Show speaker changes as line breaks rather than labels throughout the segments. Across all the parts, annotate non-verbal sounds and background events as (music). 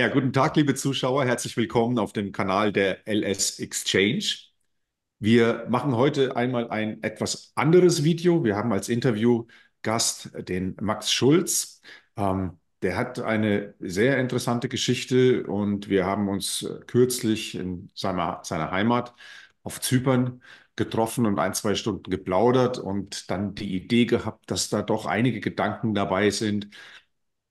Ja, guten Tag, liebe Zuschauer. Herzlich willkommen auf dem Kanal der LS Exchange. Wir machen heute einmal ein etwas anderes Video. Wir haben als Interviewgast den Max Schulz. Ähm, der hat eine sehr interessante Geschichte und wir haben uns äh, kürzlich in seiner, seiner Heimat auf Zypern getroffen und ein, zwei Stunden geplaudert und dann die Idee gehabt, dass da doch einige Gedanken dabei sind,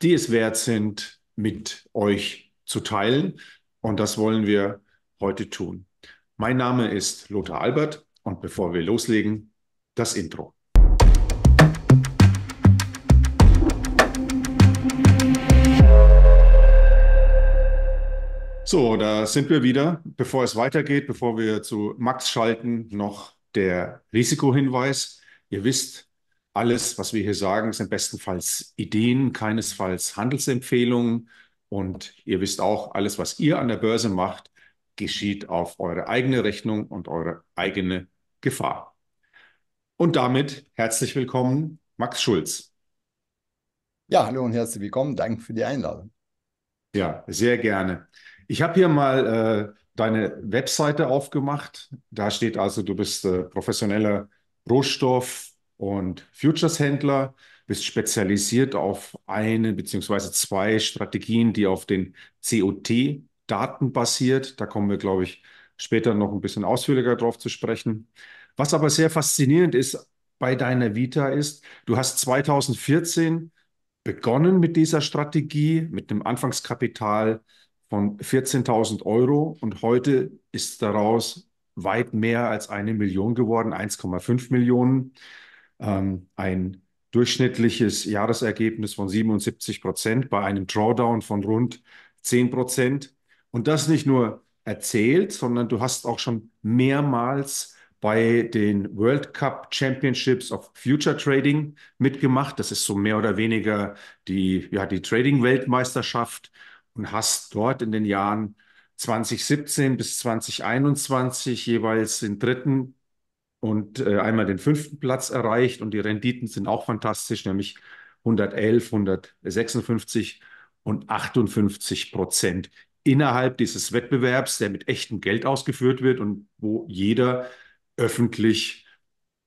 die es wert sind, mit euch zu teilen. Und das wollen wir heute tun. Mein Name ist Lothar Albert und bevor wir loslegen, das Intro. So, da sind wir wieder. Bevor es weitergeht, bevor wir zu Max schalten, noch der Risikohinweis. Ihr wisst, alles, was wir hier sagen, sind bestenfalls Ideen, keinesfalls Handelsempfehlungen. Und ihr wisst auch, alles, was ihr an der Börse macht, geschieht auf eure eigene Rechnung und eure eigene Gefahr. Und damit herzlich willkommen, Max Schulz. Ja, hallo und herzlich willkommen. Danke für die Einladung. Ja, sehr gerne. Ich habe hier mal äh, deine Webseite aufgemacht. Da steht also, du bist äh, professioneller Rohstoff- und Futures-Händler, bist spezialisiert auf eine beziehungsweise zwei Strategien, die auf den COT-Daten basiert. Da kommen wir, glaube ich, später noch ein bisschen ausführlicher drauf zu sprechen. Was aber sehr faszinierend ist bei deiner Vita ist, du hast 2014 begonnen mit dieser Strategie, mit einem Anfangskapital von 14.000 Euro und heute ist daraus weit mehr als eine Million geworden, 1,5 Millionen ähm, ein durchschnittliches Jahresergebnis von 77 Prozent bei einem Drawdown von rund 10 Prozent. Und das nicht nur erzählt, sondern du hast auch schon mehrmals bei den World Cup Championships of Future Trading mitgemacht. Das ist so mehr oder weniger die, ja, die Trading-Weltmeisterschaft und hast dort in den Jahren 2017 bis 2021 jeweils den dritten und äh, einmal den fünften Platz erreicht und die Renditen sind auch fantastisch, nämlich 111, 156 und 58 Prozent innerhalb dieses Wettbewerbs, der mit echtem Geld ausgeführt wird und wo jeder öffentlich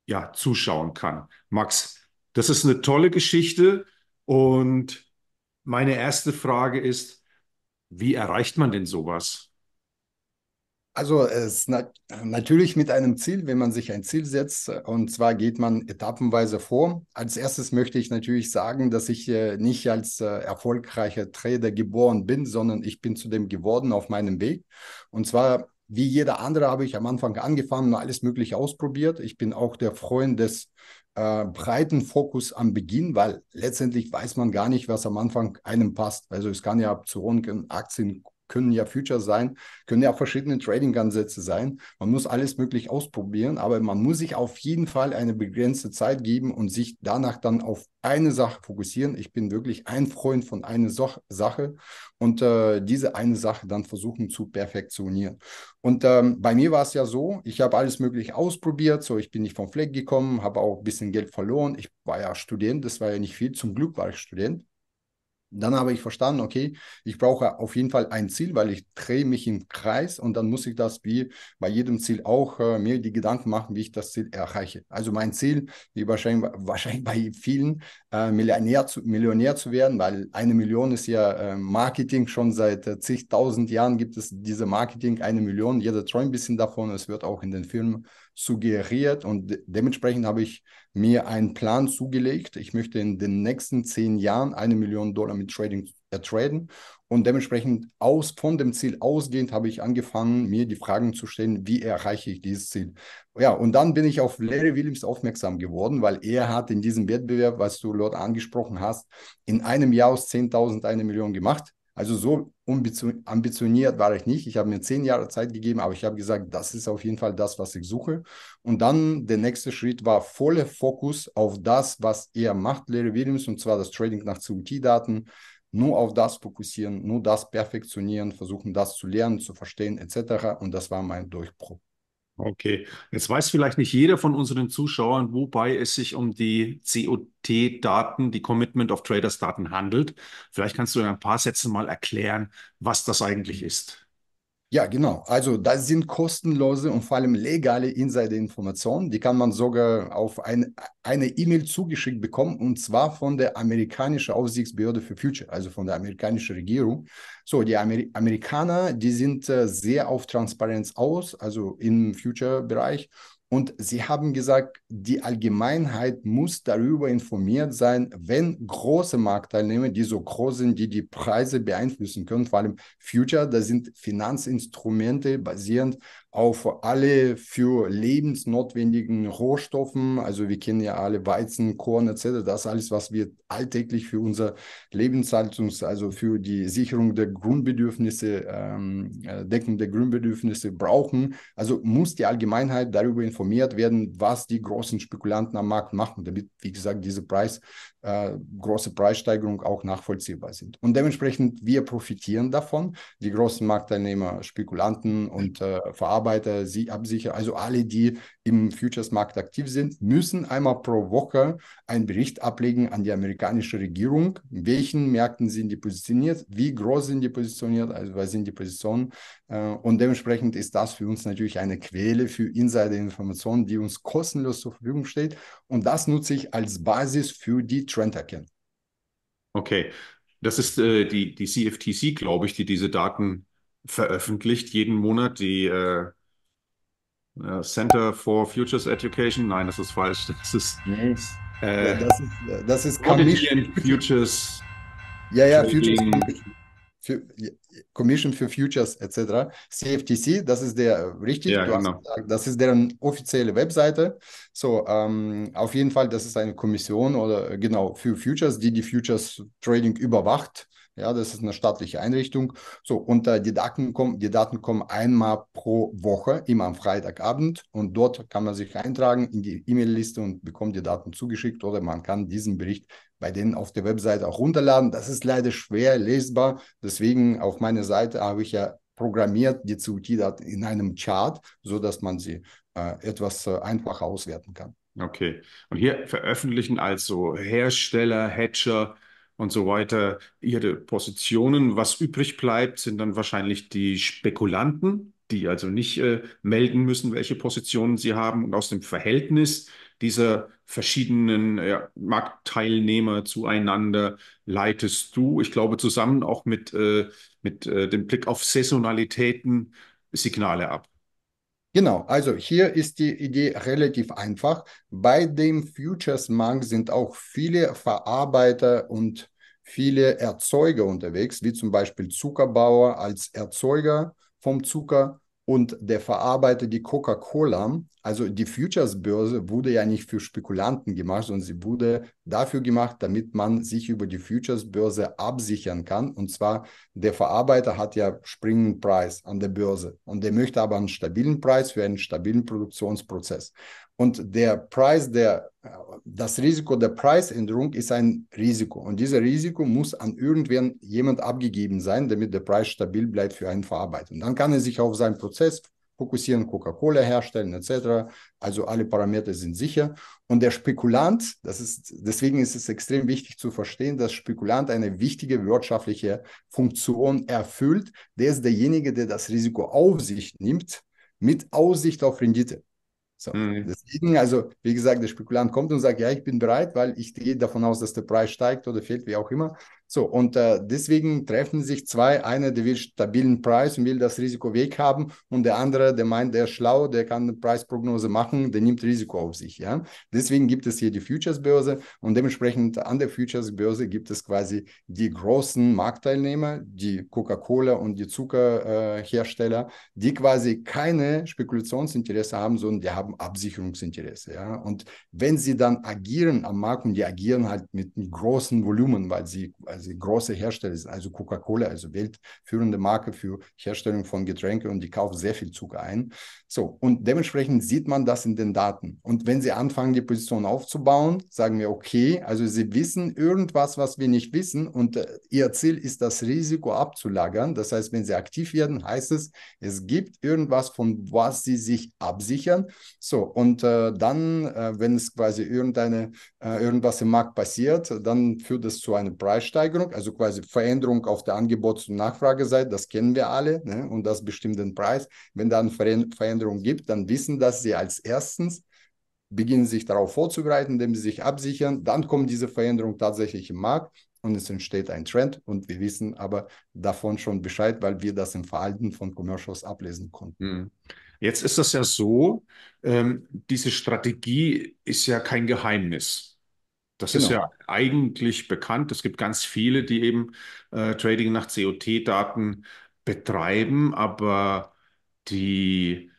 ja, zuschauen kann. Max, das ist eine tolle Geschichte und meine erste Frage ist, wie erreicht man denn sowas?
Also es nat natürlich mit einem Ziel, wenn man sich ein Ziel setzt, und zwar geht man etappenweise vor. Als erstes möchte ich natürlich sagen, dass ich äh, nicht als äh, erfolgreicher Trader geboren bin, sondern ich bin zu dem geworden auf meinem Weg. Und zwar wie jeder andere habe ich am Anfang angefangen und alles Mögliche ausprobiert. Ich bin auch der Freund des äh, breiten Fokus am Beginn, weil letztendlich weiß man gar nicht, was am Anfang einem passt. Also es kann ja Optionen, Aktien, können ja Futures sein, können ja auch verschiedene Trading-Ansätze sein. Man muss alles möglich ausprobieren, aber man muss sich auf jeden Fall eine begrenzte Zeit geben und sich danach dann auf eine Sache fokussieren. Ich bin wirklich ein Freund von einer so Sache und äh, diese eine Sache dann versuchen zu perfektionieren. Und ähm, bei mir war es ja so, ich habe alles möglich ausprobiert, so ich bin nicht vom Fleck gekommen, habe auch ein bisschen Geld verloren. Ich war ja Student, das war ja nicht viel. Zum Glück war ich Student. Dann habe ich verstanden, okay, ich brauche auf jeden Fall ein Ziel, weil ich drehe mich im Kreis und dann muss ich das wie bei jedem Ziel auch äh, mir die Gedanken machen, wie ich das Ziel erreiche. Also mein Ziel, wie wahrscheinlich, wahrscheinlich bei vielen, äh, Millionär, zu, Millionär zu werden, weil eine Million ist ja äh, Marketing, schon seit äh, zigtausend Jahren gibt es diese Marketing, eine Million, jeder träumt ein bisschen davon, es wird auch in den Filmen suggeriert und dementsprechend habe ich mir einen Plan zugelegt. Ich möchte in den nächsten zehn Jahren eine Million Dollar mit Trading ertraden und dementsprechend aus von dem Ziel ausgehend habe ich angefangen, mir die Fragen zu stellen, wie erreiche ich dieses Ziel? Ja, und dann bin ich auf Larry Williams aufmerksam geworden, weil er hat in diesem Wettbewerb, was du dort angesprochen hast, in einem Jahr aus 10.000 eine Million gemacht. Also so ambitioniert war ich nicht. Ich habe mir zehn Jahre Zeit gegeben, aber ich habe gesagt, das ist auf jeden Fall das, was ich suche. Und dann der nächste Schritt war voller Fokus auf das, was er macht, Larry Williams, und zwar das Trading nach COT-Daten. Nur auf das fokussieren, nur das perfektionieren, versuchen das zu lernen, zu verstehen etc. Und das war mein Durchbruch.
Okay, jetzt weiß vielleicht nicht jeder von unseren Zuschauern, wobei es sich um die COT-Daten, die Commitment of Traders-Daten handelt. Vielleicht kannst du in ein paar Sätzen mal erklären, was das eigentlich ist.
Ja, genau. Also das sind kostenlose und vor allem legale Insider-Informationen. Die kann man sogar auf ein, eine E-Mail zugeschickt bekommen und zwar von der amerikanischen Aufsichtsbehörde für Future, also von der amerikanischen Regierung. So, die Amer Amerikaner, die sind äh, sehr auf Transparenz aus, also im Future-Bereich und sie haben gesagt, die Allgemeinheit muss darüber informiert sein, wenn große Marktteilnehmer, die so groß sind, die die Preise beeinflussen können, vor allem Future, das sind Finanzinstrumente basierend auf alle für lebensnotwendigen Rohstoffen, also wir kennen ja alle Weizen, Korn etc., das alles, was wir alltäglich für unser Lebenshaltungs-, also für die Sicherung der Grundbedürfnisse, ähm, äh, Deckung der Grundbedürfnisse brauchen. Also muss die Allgemeinheit darüber informiert werden, was die großen Spekulanten am Markt machen, damit, wie gesagt, dieser Preis äh, große Preissteigerung auch nachvollziehbar sind. Und dementsprechend, wir profitieren davon. Die großen Marktteilnehmer, Spekulanten und äh, Verarbeiter, sie absichern, also alle, die im Futures-Markt aktiv sind, müssen einmal pro Woche einen Bericht ablegen an die amerikanische Regierung, in welchen Märkten sind die positioniert, wie groß sind die positioniert, also was sind die Positionen. Äh, und dementsprechend ist das für uns natürlich eine Quelle für Insider-Informationen, die uns kostenlos zur Verfügung steht. Und das nutze ich als Basis für die trend Trenderkennung.
Okay, das ist äh, die, die CFTC, glaube ich, die diese Daten veröffentlicht jeden Monat, die äh, Center for Futures Education. Nein, das ist falsch. Das ist. Nee. Äh, ja, das ist, das ist Commission. Futures.
Ja, ja, Trading. Futures. Für, Commission für Futures etc. CFTC, das ist der äh, richtig, ja, genau. hast, das ist deren offizielle Webseite. So, ähm, auf jeden Fall, das ist eine Kommission oder äh, genau für Futures, die die Futures Trading überwacht ja, das ist eine staatliche Einrichtung. So, und äh, die, Daten kommen, die Daten kommen einmal pro Woche, immer am Freitagabend. Und dort kann man sich eintragen in die E-Mail-Liste und bekommt die Daten zugeschickt. Oder man kann diesen Bericht bei denen auf der Webseite auch runterladen. Das ist leider schwer lesbar. Deswegen auf meiner Seite habe ich ja programmiert die COT-Daten in einem Chart, sodass man sie äh, etwas äh,
einfacher auswerten kann. Okay. Und hier veröffentlichen also Hersteller, Hatcher, und so weiter ihre Positionen. Was übrig bleibt, sind dann wahrscheinlich die Spekulanten, die also nicht äh, melden müssen, welche Positionen sie haben. Und aus dem Verhältnis dieser verschiedenen ja, Marktteilnehmer zueinander leitest du, ich glaube, zusammen auch mit, äh, mit äh, dem Blick auf Saisonalitäten Signale ab.
Genau, also hier ist die Idee relativ einfach. Bei dem Futures-Markt sind auch viele Verarbeiter und viele Erzeuger unterwegs, wie zum Beispiel Zuckerbauer als Erzeuger vom Zucker und der Verarbeiter die Coca-Cola. Also die Futures-Börse wurde ja nicht für Spekulanten gemacht, sondern sie wurde dafür gemacht, damit man sich über die Futures-Börse absichern kann. Und zwar, der Verarbeiter hat ja springenden Preis an der Börse und der möchte aber einen stabilen Preis für einen stabilen Produktionsprozess. Und der Preis, der, das Risiko der Preisänderung ist ein Risiko. Und dieses Risiko muss an irgendwen jemand abgegeben sein, damit der Preis stabil bleibt für einen Verarbeiter. Und dann kann er sich auf seinen Prozess fokussieren, Coca-Cola herstellen etc. Also alle Parameter sind sicher. Und der Spekulant, das ist, deswegen ist es extrem wichtig zu verstehen, dass Spekulant eine wichtige wirtschaftliche Funktion erfüllt. Der ist derjenige, der das Risiko auf sich nimmt, mit Aussicht auf Rendite. So. Mhm. Deswegen, also wie gesagt, der Spekulant kommt und sagt, ja, ich bin bereit, weil ich gehe davon aus, dass der Preis steigt oder fehlt, wie auch immer. So, und äh, deswegen treffen sich zwei. Einer, der will stabilen Preis und will das Risiko weghaben, und der andere, der meint, der ist schlau, der kann eine Preisprognose machen, der nimmt Risiko auf sich. Ja? Deswegen gibt es hier die Futures-Börse und dementsprechend an der Futures-Börse gibt es quasi die großen Marktteilnehmer, die Coca-Cola und die Zuckerhersteller, äh, die quasi keine Spekulationsinteresse haben, sondern die haben Absicherungsinteresse. Ja? Und wenn sie dann agieren am Markt und die agieren halt mit, mit großen Volumen, weil sie also große Hersteller ist, also Coca-Cola, also weltführende Marke für Herstellung von Getränken und die kauft sehr viel Zucker ein. So, und dementsprechend sieht man das in den Daten. Und wenn sie anfangen, die Position aufzubauen, sagen wir, okay, also sie wissen irgendwas, was wir nicht wissen und äh, ihr Ziel ist, das Risiko abzulagern. Das heißt, wenn sie aktiv werden, heißt es, es gibt irgendwas, von was sie sich absichern. So, und äh, dann, äh, wenn es quasi irgendeine, äh, irgendwas im Markt passiert, dann führt es zu einer Preissteigerung. Preissteigerung, also quasi Veränderung auf der Angebots- und Nachfrageseite, das kennen wir alle ne? und das bestimmt den Preis. Wenn dann Veränderungen gibt, dann wissen, dass sie als erstens beginnen sich darauf vorzubereiten, indem sie sich absichern, dann kommt diese Veränderung tatsächlich im Markt und es entsteht ein Trend und wir wissen aber davon schon
Bescheid, weil wir das im Verhalten von Commercials ablesen konnten. Hm. Jetzt ist das ja so, ähm, diese Strategie ist ja kein Geheimnis. Das genau. ist ja eigentlich bekannt. Es gibt ganz viele, die eben äh, Trading nach COT-Daten betreiben, aber die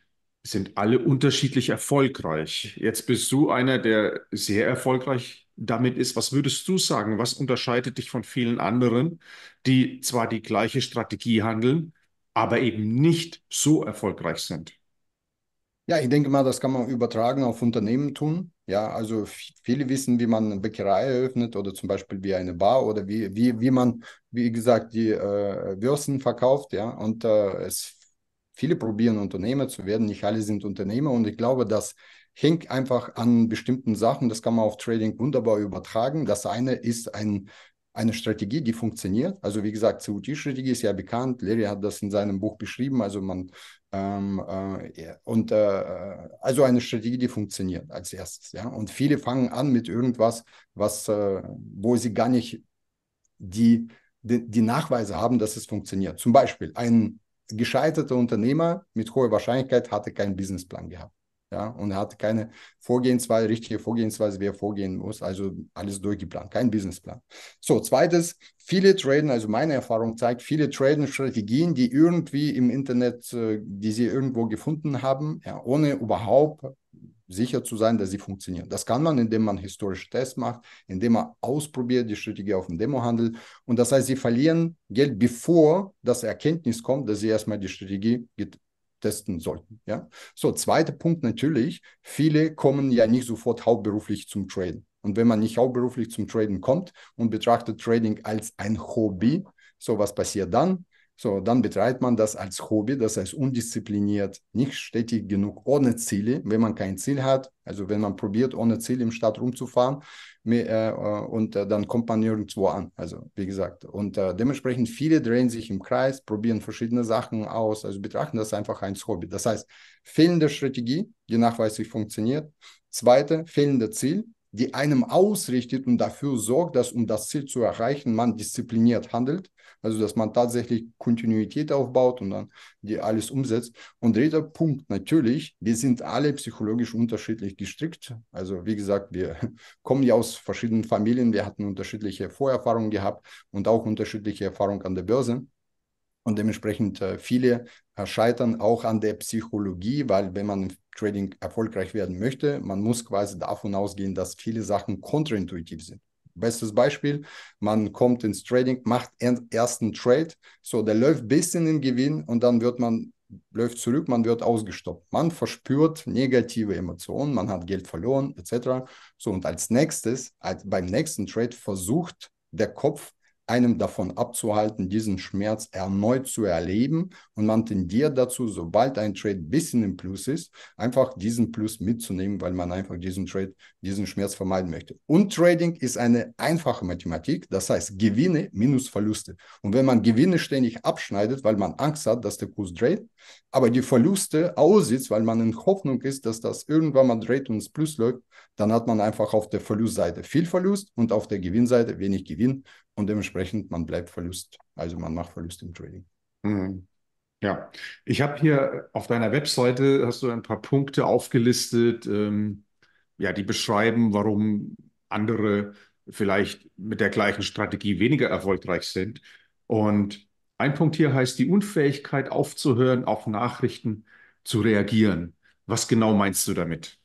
sind alle unterschiedlich erfolgreich. Jetzt bist du einer, der sehr erfolgreich damit ist. Was würdest du sagen? Was unterscheidet dich von vielen anderen, die zwar die gleiche Strategie handeln, aber eben nicht so erfolgreich sind?
Ja, ich denke mal, das kann man übertragen auf Unternehmen tun. Ja, also viele wissen, wie man eine Bäckerei eröffnet oder zum Beispiel wie eine Bar oder wie, wie, wie man, wie gesagt, die äh, Würsten verkauft. Ja, und äh, es viele probieren Unternehmer zu werden, nicht alle sind Unternehmer und ich glaube, das hängt einfach an bestimmten Sachen. Das kann man auf Trading wunderbar übertragen. Das eine ist ein eine Strategie, die funktioniert. Also wie gesagt, COT-Strategie ist ja bekannt. Leary hat das in seinem Buch beschrieben. Also man ähm, äh, und äh, äh, also eine Strategie, die funktioniert als erstes. Ja, und viele fangen an mit irgendwas, was äh, wo sie gar nicht die, die, die Nachweise haben, dass es funktioniert. Zum Beispiel ein gescheiterter Unternehmer mit hoher Wahrscheinlichkeit hatte keinen Businessplan gehabt. Ja, und er hatte keine Vorgehensweise, richtige Vorgehensweise, wie er vorgehen muss. Also alles durchgeplant, kein Businessplan. So, zweites, viele Traden, also meine Erfahrung zeigt, viele Traden-Strategien, die irgendwie im Internet, äh, die sie irgendwo gefunden haben, ja, ohne überhaupt sicher zu sein, dass sie funktionieren. Das kann man, indem man historische Tests macht, indem man ausprobiert die Strategie auf dem Demohandel. Und das heißt, sie verlieren Geld, bevor das Erkenntnis kommt, dass sie erstmal die Strategie testen sollten. Ja? So, zweiter Punkt natürlich, viele kommen ja nicht sofort hauptberuflich zum Traden. Und wenn man nicht hauptberuflich zum Traden kommt und betrachtet Trading als ein Hobby, so was passiert dann? So, dann betreibt man das als Hobby, das heißt undiszipliniert, nicht stetig genug, ohne Ziele. Wenn man kein Ziel hat, also wenn man probiert, ohne Ziel im Stadt rumzufahren, äh, äh, und äh, dann kommt man nirgendwo an. Also, wie gesagt, und dementsprechend viele drehen sich im Kreis, probieren verschiedene Sachen aus, also betrachten das einfach als Hobby. Das heißt, fehlende Strategie, die nachweislich funktioniert. Zweite, fehlende Ziel, die einem ausrichtet und dafür sorgt, dass um das Ziel zu erreichen, man diszipliniert handelt. Also, dass man tatsächlich Kontinuität aufbaut und dann die alles umsetzt. Und dritter Punkt, natürlich, wir sind alle psychologisch unterschiedlich gestrickt. Also, wie gesagt, wir (laughs) kommen ja aus verschiedenen Familien, wir hatten unterschiedliche Vorerfahrungen gehabt und auch unterschiedliche Erfahrungen an der Börse. Und dementsprechend äh, viele äh, scheitern auch an der Psychologie, weil wenn man im Trading erfolgreich werden möchte, man muss quasi davon ausgehen, dass viele Sachen kontraintuitiv sind. Bestes Beispiel, man kommt ins Trading, macht ersten Trade, so der läuft bis in den Gewinn und dann wird man läuft zurück, man wird ausgestoppt. Man verspürt negative Emotionen, man hat Geld verloren, etc. So und als nächstes, als beim nächsten Trade versucht der Kopf einem davon abzuhalten, diesen Schmerz erneut zu erleben. Und man tendiert dazu, sobald ein Trade ein bisschen im Plus ist, einfach diesen Plus mitzunehmen, weil man einfach diesen Trade, diesen Schmerz vermeiden möchte. Und Trading ist eine einfache Mathematik, das heißt Gewinne minus Verluste. Und wenn man Gewinne ständig abschneidet, weil man Angst hat, dass der Kurs dreht, aber die Verluste aussitzt, weil man in Hoffnung ist, dass das irgendwann mal dreht und ins Plus läuft, dann hat man einfach auf der Verlustseite viel Verlust und auf der Gewinnseite wenig Gewinn und dementsprechend man bleibt Verlust, also man macht Verlust im Trading.
Mhm. Ja, ich habe hier auf deiner Webseite hast du ein paar Punkte aufgelistet, ähm, ja, die beschreiben, warum andere vielleicht mit der gleichen Strategie weniger erfolgreich sind. Und ein Punkt hier heißt die Unfähigkeit aufzuhören, auf Nachrichten zu reagieren. Was genau meinst du damit?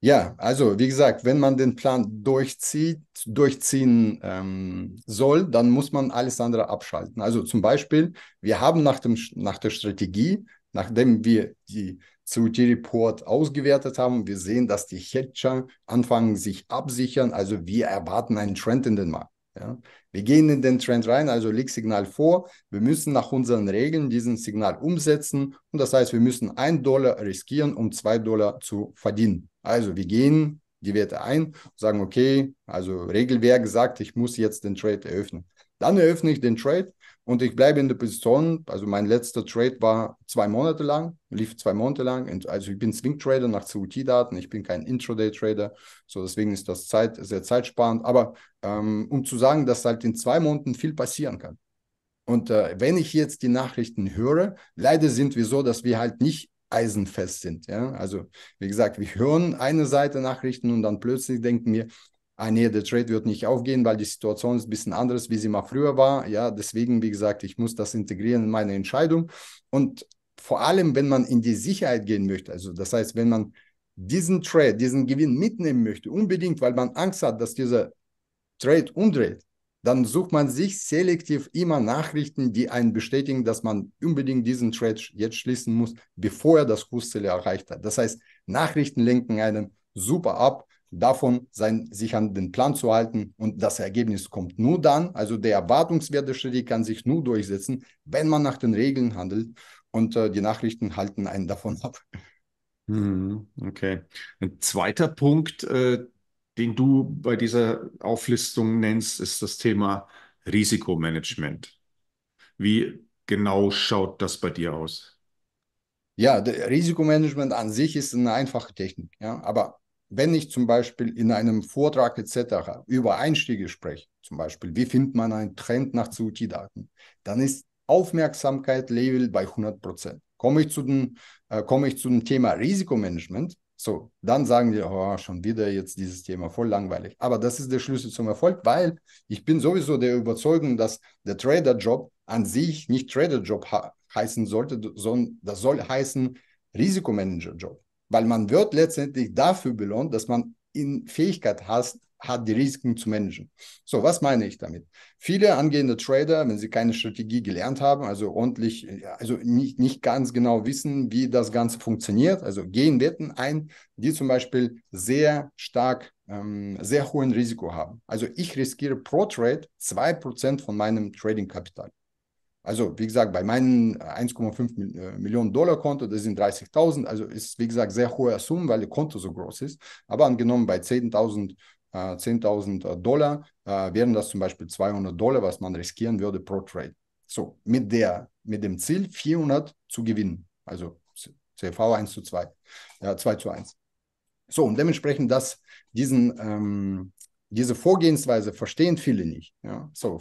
Ja, also wie gesagt, wenn man den Plan durchzieht, durchziehen ähm, soll, dann muss man alles andere abschalten. Also zum Beispiel, wir haben nach, dem, nach der Strategie, nachdem wir die COT Report ausgewertet haben, wir sehen, dass die Hedger anfangen sich absichern. Also wir erwarten einen Trend in den Markt. Ja? Wir gehen in den Trend rein, also Leg-Signal vor. Wir müssen nach unseren Regeln diesen Signal umsetzen. Und das heißt, wir müssen 1 Dollar riskieren, um 2 Dollar zu verdienen. Also wir gehen die Werte ein und sagen, okay, also Regelwerk sagt, ich muss jetzt den Trade eröffnen. Dann eröffne ich den Trade und ich bleibe in der Position, also mein letzter Trade war zwei Monate lang, lief zwei Monate lang. also ich bin Swing-Trader nach COT-Daten, ich bin kein Intraday-Trader. So deswegen ist das Zeit, sehr zeitsparend. Aber ähm, um zu sagen, dass halt in zwei Monaten viel passieren kann. Und äh, wenn ich jetzt die Nachrichten höre, leider sind wir so, dass wir halt nicht eisenfest sind. Ja? Also wie gesagt, wir hören eine Seite Nachrichten und dann plötzlich denken wir, ah nee, der Trade wird nicht aufgehen, weil die Situation ist ein bisschen anders, wie sie mal früher war. Ja, deswegen, wie gesagt, ich muss das integrieren in meine Entscheidung. Und vor allem, wenn man in die Sicherheit gehen möchte, also das heißt, wenn man diesen Trade, diesen Gewinn mitnehmen möchte, unbedingt, weil man Angst hat, dass dieser Trade umdreht, dann sucht man sich selektiv immer Nachrichten, die einen bestätigen, dass man unbedingt diesen Trade jetzt schließen muss, bevor er das Kursziel erreicht hat. Das heißt, Nachrichten lenken einen super ab davon, sein, sich an den Plan zu halten. Und das Ergebnis kommt nur dann, also der erwartungswerte Schritt kann sich nur durchsetzen, wenn man nach den Regeln handelt. Und äh, die Nachrichten halten einen (laughs) davon ab.
Mhm, okay. Ein zweiter Punkt, äh, den du bei dieser Auflistung nennst, ist das Thema Risikomanagement. Wie genau schaut das bei dir aus?
Ja, Risikomanagement an sich ist eine einfache Technik, ja, aber wenn ich zum Beispiel in einem Vortrag etc. über Einstiege spreche, zum Beispiel, wie findet man einen Trend nach COT-Daten, dann ist Aufmerksamkeit Level bei 100 Prozent. Komme äh, komme ich zu dem Thema Risikomanagement, so, dann sagen die, oh, schon wieder jetzt dieses Thema, voll langweilig. Aber das ist der Schlüssel zum Erfolg, weil ich bin sowieso der Überzeugung, dass der Trader-Job an sich nicht Trader-Job heißen sollte, sondern das soll heißen Risikomanager-Job weil man wird letztendlich dafür belohnt, dass man in Fähigkeit hast, hat, die Risiken zu managen. So, was meine ich damit? Viele angehende Trader, wenn sie keine Strategie gelernt haben, also ordentlich, also nicht, nicht ganz genau wissen, wie das Ganze funktioniert, also gehen Wetten ein, die zum Beispiel sehr stark, ähm, sehr hohen Risiko haben. Also ich riskiere pro Trade 2% von meinem Trading-Kapital. Also wie gesagt, bei meinen äh, 1,5 äh, Millionen Dollar Konto, das sind 30.000, also ist wie gesagt sehr hohe Summe, weil das Konto so groß ist. Aber angenommen bei 10.000 10.000 äh, Dollar äh, wären das zum Beispiel 200 Dollar, was man riskieren würde pro Trade. So, mit, der, mit dem Ziel 400 zu gewinnen, also CV 1 zu 2, äh, 2 zu 1. So, und dementsprechend dass diesen, ähm, diese Vorgehensweise verstehen viele nicht. Ja? So,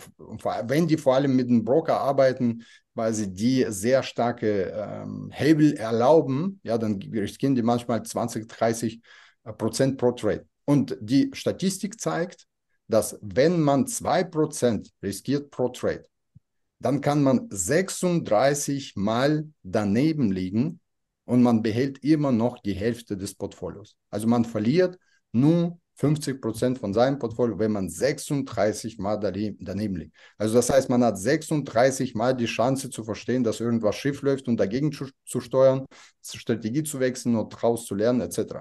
wenn die vor allem mit einem Broker arbeiten, weil sie die sehr starke ähm, Hebel erlauben, ja, dann riskieren die manchmal 20, 30 äh, Prozent pro Trade. Und die Statistik zeigt, dass wenn man 2% riskiert pro Trade, dann kann man 36 Mal daneben liegen und man behält immer noch die Hälfte des Portfolios. Also man verliert nur 50 Prozent von seinem Portfolio, wenn man 36 Mal daneben liegt. Also das heißt, man hat 36 Mal die Chance zu verstehen, dass irgendwas schief läuft und dagegen zu, zu steuern, Strategie zu wechseln und daraus zu lernen etc.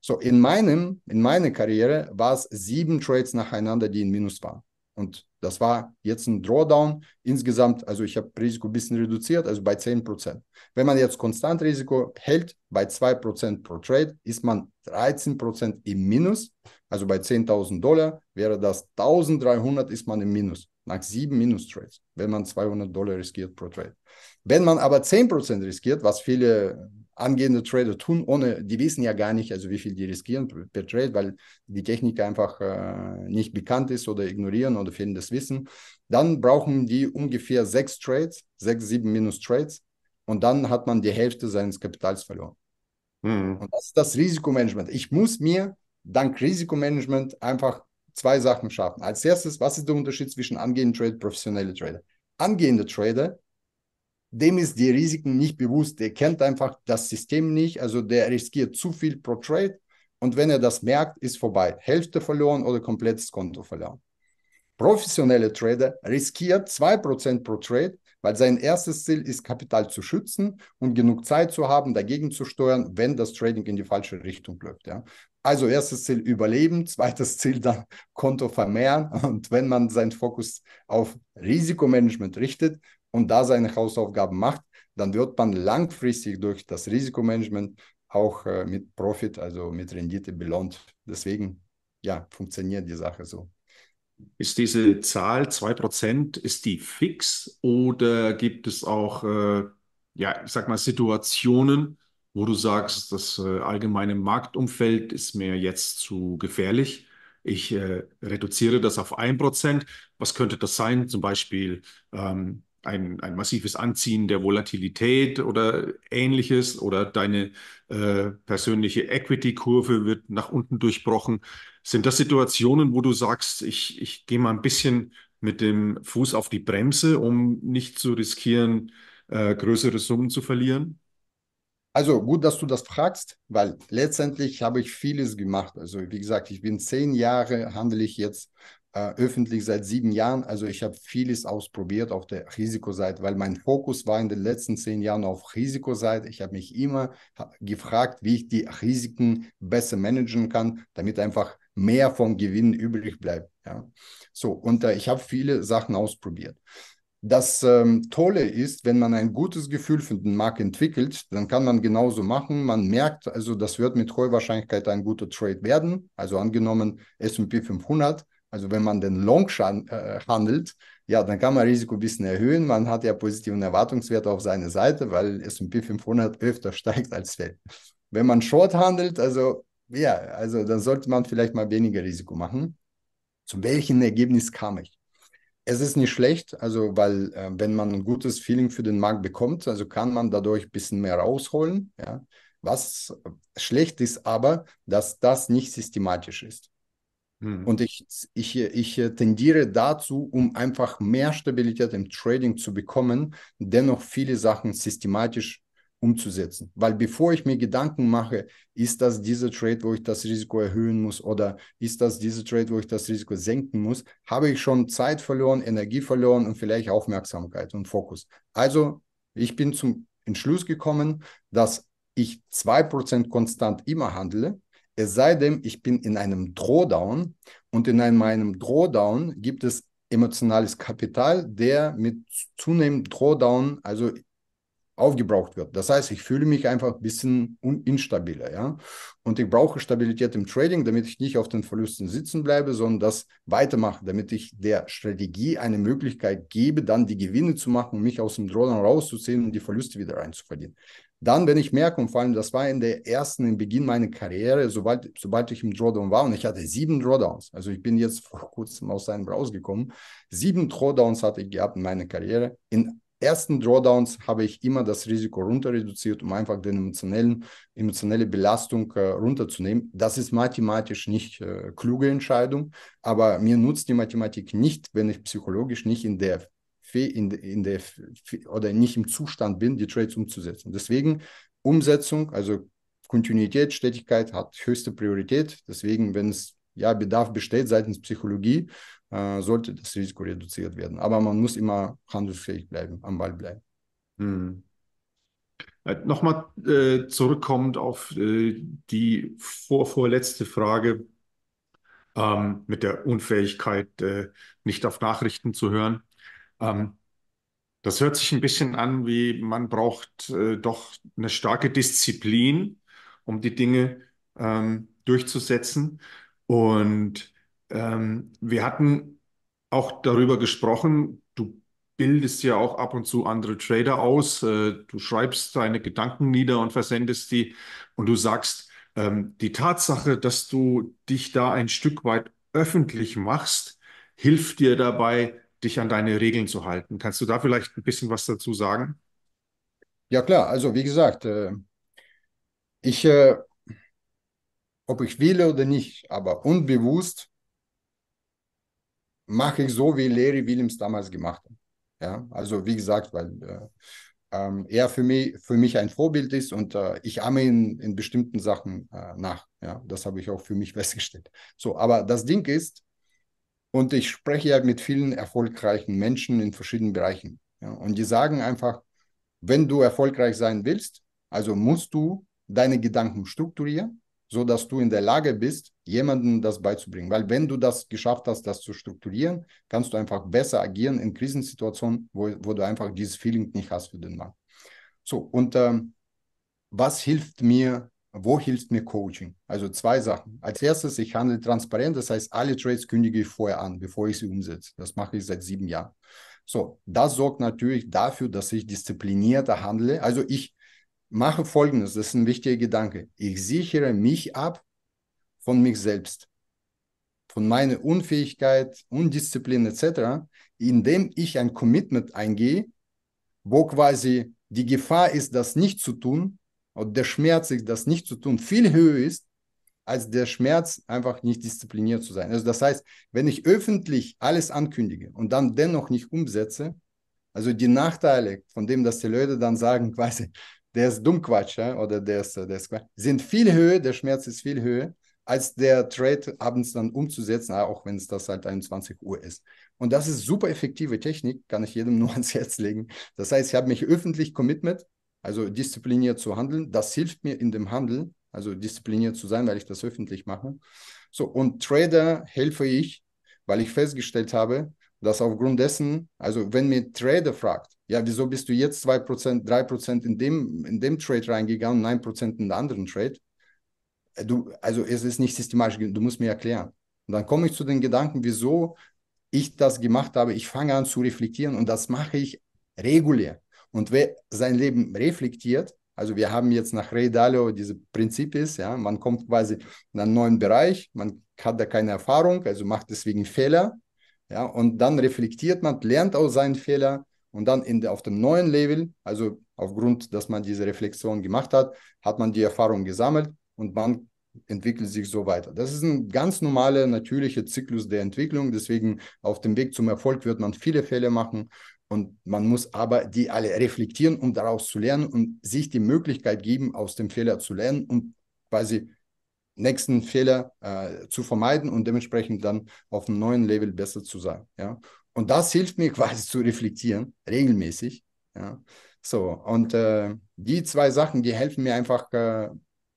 So, in meinem, in meiner Karriere war es sieben Trades nacheinander, die in Minus waren. Und das war jetzt ein Drawdown. Insgesamt, also ich habe Risiko ein bisschen reduziert, also bei 10%. Wenn man jetzt konstant Risiko hält, bei 2% pro Trade, ist man 13% im Minus. Also bei 10.000 Dollar wäre das 1.300, ist man im Minus. Nach sieben Minus-Trades, wenn man 200 Dollar riskiert pro Trade. Wenn man aber 10% riskiert, was viele angehende Trader tun, ohne, die wissen ja gar nicht, also wie viel die riskieren per Trade, weil die Technik einfach äh, nicht bekannt ist oder ignorieren oder fehlendes Wissen. Dann brauchen die ungefähr sechs Trades, sechs, sieben minus Trades und dann hat man die Hälfte seines Kapitals verloren. Mhm. Und das ist das Risikomanagement. Ich muss mir dank Risikomanagement einfach zwei Sachen schaffen. Als erstes, was ist der Unterschied zwischen angehenden Trade und professionellen Trader? Angehende Trader dem ist die Risiken nicht bewusst. Der kennt einfach das System nicht. Also der riskiert zu viel pro Trade. Und wenn er das merkt, ist vorbei. Hälfte verloren oder komplettes Konto verloren. Professionelle Trader riskiert 2% pro Trade, weil sein erstes Ziel ist, Kapital zu schützen und genug Zeit zu haben, dagegen zu steuern, wenn das Trading in die falsche Richtung läuft. Ja? Also erstes Ziel überleben, (laughs) zweites Ziel dann Konto vermehren. Und wenn man seinen Fokus auf Risikomanagement richtet, und da seine Hausaufgaben macht, dann wird man langfristig durch das Risikomanagement auch äh, mit Profit, also mit Rendite belohnt. Deswegen, ja, funktioniert die Sache so.
Ist diese Zahl 2%, ist die fix oder gibt es auch, äh, ja, ich sag mal, Situationen, wo du sagst, das äh, allgemeine Marktumfeld ist mir jetzt zu gefährlich? Ich äh, reduziere das auf 1%. Was könnte das sein? Zum Beispiel ähm, ein, ein massives Anziehen der Volatilität oder ähnliches oder deine äh, persönliche Equity-Kurve wird nach unten durchbrochen. Sind das Situationen, wo du sagst, ich, ich gehe mal ein bisschen mit dem Fuß auf die Bremse, um nicht zu riskieren, äh, größere Summen zu verlieren? Also gut, dass du das fragst, weil
letztendlich habe ich vieles gemacht. Also wie gesagt, ich bin zehn Jahre, handle ich jetzt äh, öffentlich seit sieben Jahren. Also ich habe vieles ausprobiert auf der Risikoseite, weil mein Fokus war in den letzten zehn Jahren auf Risikoseite. Ich habe mich immer gefragt, wie ich die Risiken besser managen kann, damit einfach mehr vom Gewinn übrig bleibt. Ja. So, und äh, ich habe viele Sachen ausprobiert. Das ähm, Tolle ist, wenn man ein gutes Gefühl für den Markt entwickelt, dann kann man genauso machen. Man merkt, also das wird mit hoher Wahrscheinlichkeit ein guter Trade werden. Also angenommen S&P 500 also wenn man den Long äh, handelt, ja, dann kann man Risiko ein bisschen erhöhen. Man hat ja positiven Erwartungswert auf seiner Seite, weil S&P 500 öfter (laughs) steigt als fällt. Wenn man Short handelt, also ja, also dann sollte man vielleicht mal weniger Risiko machen. Zu welchem Ergebnis kam ich? Es ist nicht schlecht, also weil äh, wenn man ein gutes Feeling für den Markt bekommt, also kann man dadurch ein bisschen mehr rausholen. Ja. Was schlecht ist aber, dass das nicht systematisch ist. Hm. Und ich, ich, ich tendiere dazu, um einfach mehr Stabilität im Trading zu bekommen, dennoch viele Sachen systematisch umzusetzen. Weil bevor ich mir Gedanken mache, ist das dieser Trade, wo ich das Risiko erhöhen muss oder ist das dieser Trade, wo ich das Risiko senken muss, habe ich schon Zeit verloren, Energie verloren und vielleicht Aufmerksamkeit und Fokus. Also ich bin zum Entschluss gekommen, dass ich 2% konstant immer handle es sei denn, ich bin in einem Drawdown und in einem, meinem Drawdown gibt es emotionales Kapital, der mit zunehmendem Drawdown, also aufgebraucht wird. Das heißt, ich fühle mich einfach ein bisschen instabiler, ja. Und ich brauche Stabilität im Trading, damit ich nicht auf den Verlusten sitzen bleibe, sondern das weitermache, damit ich der Strategie eine Möglichkeit gebe, dann die Gewinne zu machen, mich aus dem Drawdown rauszuziehen und die Verluste wieder reinzuverdienen. Dann, wenn ich merke, und vor allem das war in der ersten, im Beginn meiner Karriere, sobald, sobald ich im Drawdown war, und ich hatte sieben Drawdowns, also ich bin jetzt (laughs) vor kurzem aus einem rausgekommen, sieben Drawdowns hatte ich gehabt in meiner Karriere. In ersten Drawdowns habe ich immer das Risiko runter reduziert, um einfach die emotionellen, emotionelle Belastung äh, runterzunehmen. Das ist mathematisch nicht äh, kluge Entscheidung, aber mir nutzt die Mathematik nicht, wenn ich psychologisch nicht in der in, in der oder nicht im Zustand bin, die Trades umzusetzen. Deswegen Umsetzung, also Kontinuität, Stetigkeit hat höchste Priorität. Deswegen, wenn es ja Bedarf besteht seitens Psychologie, äh, sollte das Risiko reduziert werden. Aber man muss immer handelsfähig bleiben, am Ball bleiben.
Hm. Äh, nochmal äh, zurückkommend auf äh, die vorvorletzte Frage ähm, mit der Unfähigkeit, äh, nicht auf Nachrichten zu hören. Ähm, das hört sich ein bisschen an, wie man braucht äh, doch eine starke Disziplin, um die Dinge ähm, durchzusetzen. Und ähm, wir hatten auch darüber gesprochen, du bildest ja auch ab und zu andere Trader aus, äh, du schreibst deine Gedanken nieder und versendest die und du sagst, ähm, die Tatsache, dass du dich da ein Stück weit öffentlich machst, hilft dir dabei, dich an deine Regeln zu halten. Kannst du da vielleicht ein bisschen was dazu sagen?
Ja klar, also wie gesagt, äh, ich, äh, ob ich will oder nicht, aber unbewusst mache ich so, wie Larry Williams damals gemacht hat. Ja, also wie gesagt, weil äh, ähm, er für mich, für mich ein Vorbild ist und äh, ich ahme ihn in bestimmten Sachen äh, nach. Ja, das habe ich auch für mich (laughs) festgestellt. So, aber das Ding ist, und ich spreche ja mit vielen erfolgreichen Menschen in verschiedenen Bereichen. Ja, und die sagen einfach, wenn du erfolgreich sein willst, also musst du deine Gedanken strukturieren, sodass du in der Lage bist, jemandem das beizubringen. Weil wenn du das geschafft hast, das zu strukturieren, kannst du einfach besser agieren in Krisensituationen, wo, wo du einfach dieses Feeling nicht hast für den Markt. So, und ähm, was hilft mir wo hilft mir Coaching? Also zwei Sachen. Als erstes, ich handle transparent, das heißt, alle Trades kündige ich vorher an, bevor ich sie umsetze. Das mache ich seit sieben Jahren. So, das sorgt natürlich dafür, dass ich disziplinierter handle. Also ich mache Folgendes, das ist ein wichtiger Gedanke. Ich sichere mich ab von mich selbst, von meiner Unfähigkeit, Undisziplin etc., indem ich ein Commitment eingehe, wo quasi die Gefahr ist, das nicht zu tun, oder der Schmerz, das nicht zu tun, viel höher ist, als der Schmerz, einfach nicht diszipliniert zu sein. Also das heißt, wenn ich öffentlich alles ankündige und dann dennoch nicht umsetze, also die Nachteile von dem, dass die Leute dann sagen, quasi, (laughs) der ist Dummquatsch oder der ist, der ist Quatsch, sind viel höher, der Schmerz ist viel höher, als der Trade abends dann umzusetzen, auch wenn es das halt 21 Uhr ist. Und das ist super effektive Technik, kann ich jedem (laughs) nur ans Herz legen. Das heißt, ich habe mich öffentlich committed also diszipliniert zu handeln, das hilft mir in dem Handel, also diszipliniert zu sein, weil ich das öffentlich mache. So, und Trader helfe ich, weil ich festgestellt habe, dass aufgrund dessen, also wenn mir Trader fragt, ja, wieso bist du jetzt 2%, 3% in dem, in dem Trade reingegangen und 9% in den anderen Trade, äh, du, also es ist nicht systematisch, du musst mir erklären. Und dann komme ich zu den Gedanken, wieso ich das gemacht habe. Ich fange an zu reflektieren und das mache ich regulär. Und wer sein Leben reflektiert, also wir haben jetzt nach Ray Dalio diese Prinzip ist, ja, man kommt quasi in einen neuen Bereich, man hat da keine Erfahrung, also macht deswegen Fehler, ja, und dann reflektiert man, lernt aus seinen Fehlern und dann in auf dem neuen Level, also aufgrund, dass man diese Reflexion gemacht hat, hat man die Erfahrung gesammelt und man entwickelt sich so weiter. Das ist ein ganz normaler, natürlicher Zyklus der Entwicklung. Deswegen auf dem Weg zum Erfolg wird man viele Fehler machen und man muss aber die alle reflektieren, um daraus zu lernen und sich die Möglichkeit geben, aus dem Fehler zu lernen und quasi nächsten Fehler äh, zu vermeiden und dementsprechend dann auf einem neuen Level besser zu sein. Ja? Und das hilft mir (laughs) quasi zu reflektieren, regelmäßig. Ja? So, und äh, die zwei Sachen, die helfen mir einfach, äh,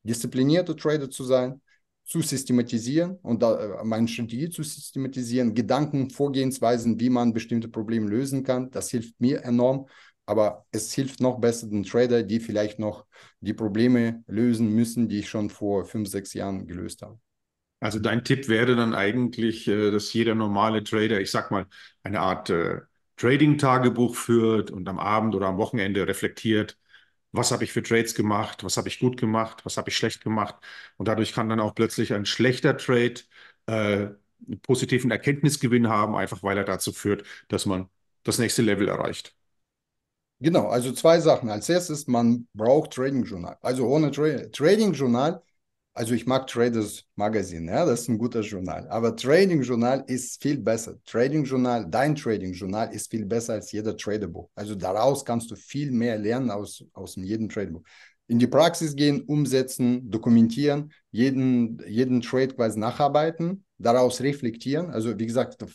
disziplinierter Trader zu sein zu systematisieren und da, äh, meine Strategie zu systematisieren, Gedanken, Vorgehensweisen, wie man bestimmte Probleme lösen kann. Das hilft mir enorm, aber es hilft noch besser den Trader, die vielleicht noch die Probleme lösen müssen, die ich schon vor fünf,
sechs Jahren gelöst habe. Also dein Tipp wäre dann eigentlich, äh, dass jeder normale Trader, ich sag mal, eine Art äh, Trading-Tagebuch führt und am Abend oder am Wochenende reflektiert, was habe ich für Trades gemacht, was habe ich gut gemacht, was habe ich schlecht gemacht. Und dadurch kann dann auch plötzlich ein schlechter Trade äh, einen positiven Erkenntnisgewinn haben, einfach weil er dazu führt, dass man das nächste Level erreicht. Genau, also zwei
Sachen. Als erstes, man braucht Trading Journal. Also ohne Tra Trading Journal also ich mag Traders Magazine, ja, das ist ein guter Journal. Aber Trading Journal ist viel besser. Trading Journal, dein Trading Journal ist viel besser als jeder Traderbuch. Also daraus kannst du viel mehr lernen aus, aus jedem Traderbuch. In die Praxis gehen, umsetzen, dokumentieren, jeden, jeden Trade quasi nacharbeiten, daraus reflektieren. Also wie gesagt,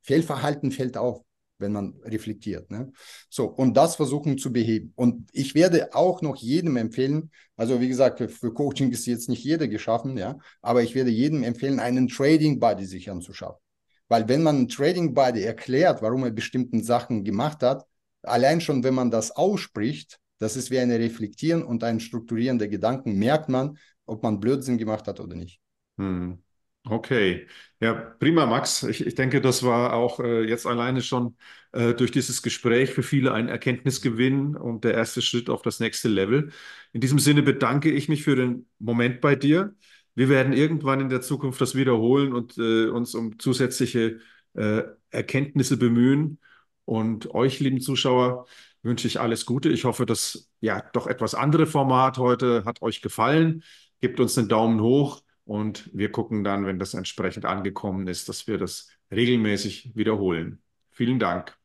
Fehlverhalten fällt auf wenn man reflektiert. Ne? So, und das versuchen zu beheben. Und ich werde auch noch jedem empfehlen, also wie gesagt, für, Coaching ist jetzt nicht jeder geschaffen, ja, aber ich werde jedem empfehlen, einen Trading Body sich anzuschaffen. Weil wenn man einen Trading Body erklärt, warum er bestimmten Sachen gemacht hat, allein schon, wenn man das ausspricht, das ist wie ein Reflektieren und ein Strukturieren der Gedanken, merkt man, ob man Blödsinn gemacht
hat oder nicht. Hm. Okay, ja, prima, Max. Ich, ich denke, das war auch äh, jetzt alleine schon äh, durch dieses Gespräch für viele ein Erkenntnisgewinn und der erste Schritt auf das nächste Level. In diesem Sinne bedanke ich mich für den Moment bei dir. Wir werden irgendwann in der Zukunft das wiederholen und äh, uns um zusätzliche äh, Erkenntnisse bemühen. Und euch, lieben Zuschauer, wünsche ich alles Gute. Ich hoffe, das ja doch etwas andere Format heute hat euch gefallen. Gebt uns einen Daumen hoch und wir gucken dann, wenn das entsprechend angekommen ist, dass wir das regelmäßig wiederholen. Vielen Dank.